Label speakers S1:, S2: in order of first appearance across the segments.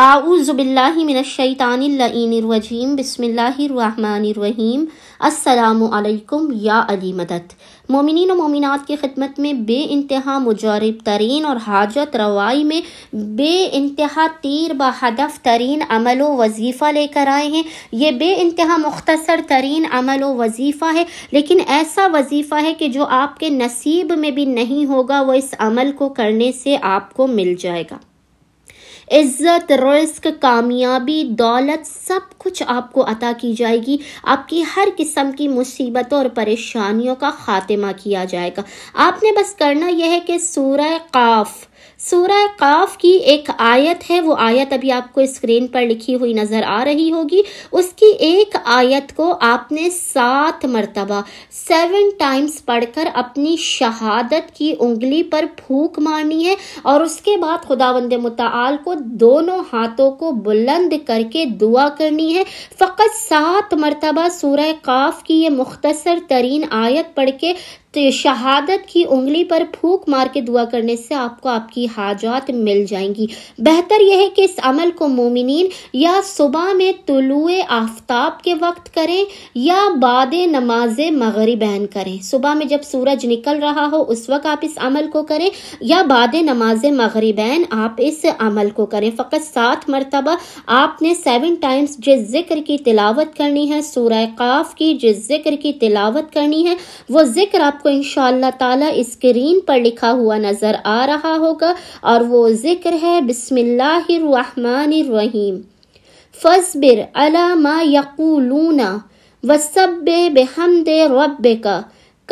S1: आउज़बिल्लिमिनशैतानरजीम बसमीम असलकुम या अली मदद मोमिन मोमिनत की खिदमत में बे इंतहा मुजरब तरीन और हाजत रवाई में बे इंतहा तिर बदफ तरीन अमल व वजीफ़ा लेकर आए हैं ये बे इंतहा मुख्तसर तरीन अमल व वजीफ़ा है लेकिन ऐसा वजीफ़ा है कि जो आपके नसीब में भी नहीं होगा वह इस अमल को करने से आपको मिल जाएगा इज्जत रिस्क कामयाबी दौलत सब कुछ आपको अता की जाएगी आपकी हर किस्म की मुसीबतों और परेशानियों का खात्मा किया जाएगा आपने बस करना यह है कि सूर्य काफ़ सूरह काफ की एक आयत है वो आयत अभी आपको स्क्रीन पर लिखी हुई नज़र आ रही होगी उसकी एक आयत को आपने सात मरतबा सेवन टाइम्स पढ़कर अपनी शहादत की उंगली पर फूक मारनी है और उसके बाद खुदा वंद मताल को दोनों हाथों को बुलंद करके दुआ करनी है फ़कत सात मरतबा सूरह काफ की ये मुख्तसर तरीन आयत पढ़ के तो शहादत की उंगली पर फूक मार के दुआ करने से आपको आपकी हाजात मिल जाएंगी बेहतर यह है कि इस अमल को मोमिन या सुबह में तुलु आफ्ताब के वक्त करें या बाद नमाज बहन करें सुबह में जब सूरज निकल रहा हो उस वक्त आप इस अमल को करें या बाद नमाज बहन आप इस अमल को करें फ़कत सात मरतबा आपने सेवन टाइम्स जिस जिक्र की तिलावत करनी है सूर्य काफ की जिस जिक्र की तिलावत करनी है वो जिक्र आपको आपको इन ताला स्क्रीन पर लिखा हुआ नज़र आ रहा होगा और वो ज़िक्र है बसमिल्लाम फसबिर अलामा यकूलूना वसब बेहमद रब का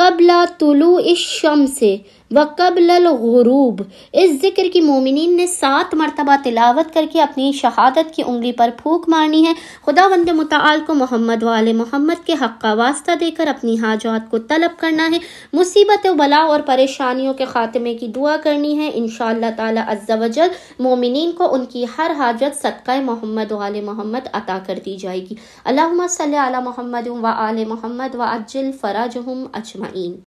S1: कबला तुलू इस शम से व कबल गरूब इस जिक्र की मोमिन ने सात मरतबा तिलावत करके अपनी शहादत की उंगली पर फूक मारनी है खुदा वंद मताल को मोहम्मद वाल मोहम्मद के हक का वास्ता देकर अपनी हाजात को तलब करना है मुसीबत बला और परेशानियों के खात्मे की दुआ करनी है इन ताला मोमिन को उनकी हर हाजत सदका मोहम्मद वाल मोहम्मद अता कर दी जाएगी अल्लाह सल मोहम्मद व आल मोहम्मद व अज्जल हम अजमाइन